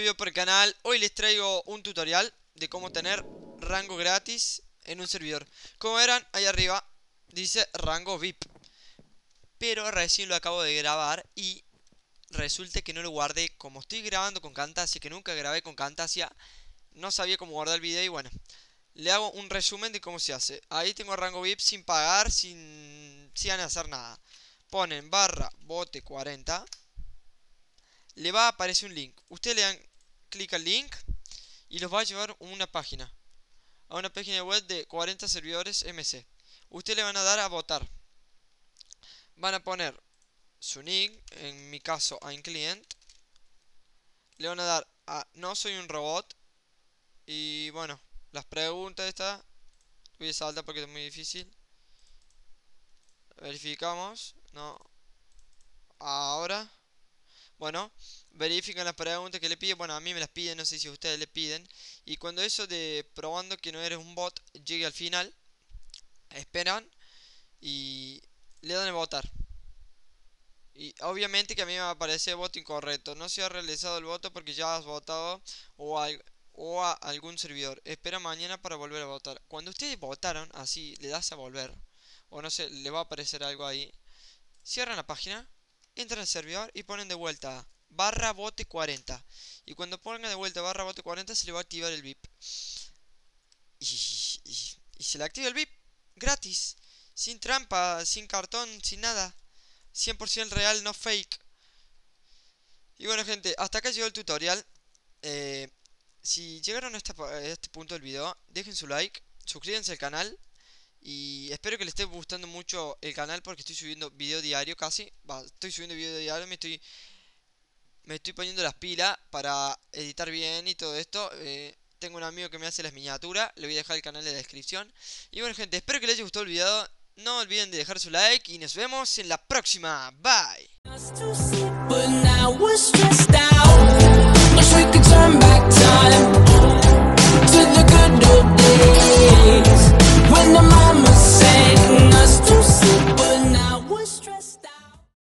nuevo por el canal Hoy les traigo un tutorial de cómo tener rango gratis en un servidor Como eran? ahí arriba dice rango VIP Pero recién lo acabo de grabar y resulta que no lo guardé Como estoy grabando con cantasia, que nunca grabé con cantasia No sabía cómo guardar el video y bueno Le hago un resumen de cómo se hace Ahí tengo rango VIP sin pagar, sin, sin hacer nada Ponen barra bote 40 le va a aparecer un link. Usted le dan clic al link y los va a llevar a una página. A una página web de 40 servidores MC. Usted le van a dar a votar. Van a poner su nick, en mi caso a client. Le van a dar a no soy un robot. Y bueno, las preguntas esta Voy a porque es muy difícil. Verificamos. No. Ahora. Bueno, verifican las preguntas que le piden. Bueno, a mí me las piden, no sé si a ustedes le piden. Y cuando eso de probando que no eres un bot llegue al final, esperan y le dan a votar. Y obviamente que a mí me aparece voto incorrecto. No se ha realizado el voto porque ya has votado o, o a algún servidor. Espera mañana para volver a votar. Cuando ustedes votaron, así le das a volver. O no sé, le va a aparecer algo ahí. Cierran la página entran al servidor y ponen de vuelta barra bote 40 y cuando pongan de vuelta barra bote 40 se le va a activar el VIP y, se le activa el VIP gratis sin trampa, sin cartón, sin nada 100% real, no fake y bueno gente, hasta acá llegó el tutorial eh, si llegaron a, a este punto del video dejen su like, suscríbanse al canal y espero que les esté gustando mucho el canal porque estoy subiendo video diario casi. estoy subiendo video diario, me estoy me estoy poniendo las pilas para editar bien y todo esto. Eh, tengo un amigo que me hace las miniaturas, le voy a dejar el canal en la descripción. Y bueno gente, espero que les haya gustado el video. No olviden de dejar su like y nos vemos en la próxima. Bye.